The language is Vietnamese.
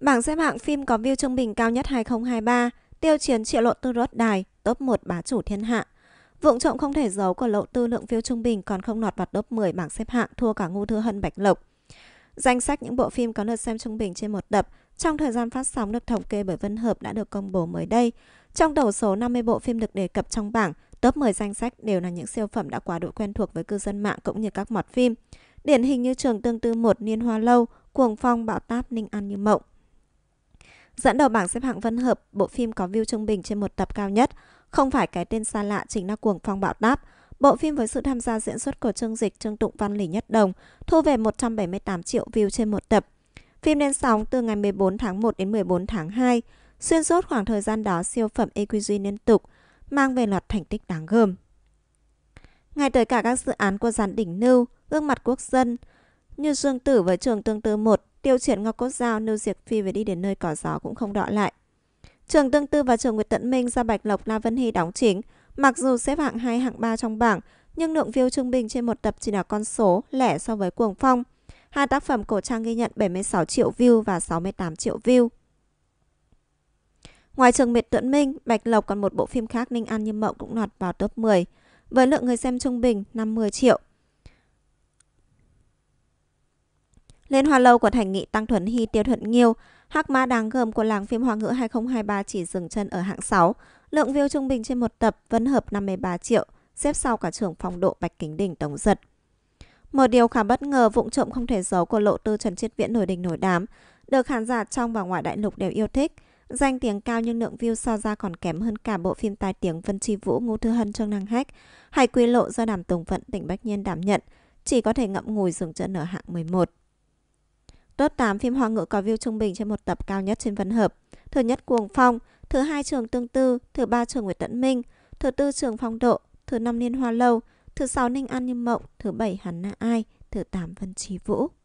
Bảng xếp hạng phim có view trung bình cao nhất 2023, tiêu chiến triệu lộ tư rốt đài, top 1 bá chủ thiên hạ. Vụng trộm không thể giấu của lộ tư lượng view trung bình còn không lọt vào top 10 bảng xếp hạng thua cả ngu thư hân bạch lộc. Danh sách những bộ phim có lượt xem trung bình trên một đập trong thời gian phát sóng được thống kê bởi Vân Hợp đã được công bố mới đây. Trong tổng số 50 bộ phim được đề cập trong bảng, top 10 danh sách đều là những siêu phẩm đã quá độ quen thuộc với cư dân mạng cũng như các mọt phim. Điển hình như Trường Tương Tư 1 Niên Hoa Lâu, Cuồng Phong Bão Táp Ninh An Như Mộng. Dẫn đầu bảng xếp hạng Vân Hợp, bộ phim có view trung bình trên một tập cao nhất. Không phải cái tên xa lạ chính là Cuồng Phong Bạo Táp. Bộ phim với sự tham gia diễn xuất của Trương Dịch, Trương Tụng Văn Lý Nhất Đồng thu về 178 triệu view trên một tập. Phim lên sóng từ ngày 14 tháng 1 đến 14 tháng 2. Xuyên suốt khoảng thời gian đó siêu phẩm EQG liên tục, mang về loạt thành tích đáng gờm. Ngay tới cả các dự án của dàn Đỉnh Nưu, Gương mặt Quốc dân, như Dương Tử với trường tương tư 1 Tiêu chuyển Ngọc Cốt dao nêu diệt phi về đi đến nơi cỏ gió cũng không đọ lại. Trường Tương Tư và trường Nguyệt Tận Minh ra Bạch Lộc La Vân Hy đóng chính. Mặc dù xếp hạng 2 hạng 3 trong bảng, nhưng lượng view trung bình trên một tập chỉ là con số lẻ so với Cuồng Phong. Hai tác phẩm cổ trang ghi nhận 76 triệu view và 68 triệu view. Ngoài trường nguyệt tận Minh, Bạch Lộc còn một bộ phim khác Ninh An Như Mộng cũng lọt vào top 10, với lượng người xem trung bình 50 triệu. Lên hoa lâu của thành nghị Tăng Thuấn Hy tiêu thuận nghiêu, hắc ma đáng gờm của làng phim Hoa ngữ 2023 chỉ dừng chân ở hạng 6. Lượng view trung bình trên một tập vẫn hợp 53 triệu, xếp sau cả trưởng phong độ Bạch Kính đỉnh Tống Giật. Một điều khá bất ngờ vụng trộm không thể giấu của lộ tư Trần Chiết Viễn nổi đình nổi đám, được khán giả trong và ngoài đại lục đều yêu thích. Danh tiếng cao nhưng lượng view so ra còn kém hơn cả bộ phim tài tiếng Vân Chi Vũ Ngô Thư Hân Trương Năng Hách hay Quy Lộ do Đàm Tùng Vận tỉnh Bách Nhiên đảm nhận, chỉ có thể ngậm ngùi dừng chân ở hạng 11. Top 8 phim Hoa ngữ có view trung bình trên một tập cao nhất trên Vân Hợp. Thứ nhất Cuồng Phong, thứ hai Trường Tương Tư, thứ ba Trường Nguyễn tấn Minh, thứ tư Trường Phong Độ, thứ năm Liên Hoa Lâu, thứ sáu Ninh An Như Mộng, thứ bảy Hắn Na Ai, thứ tám Vân Trí Vũ.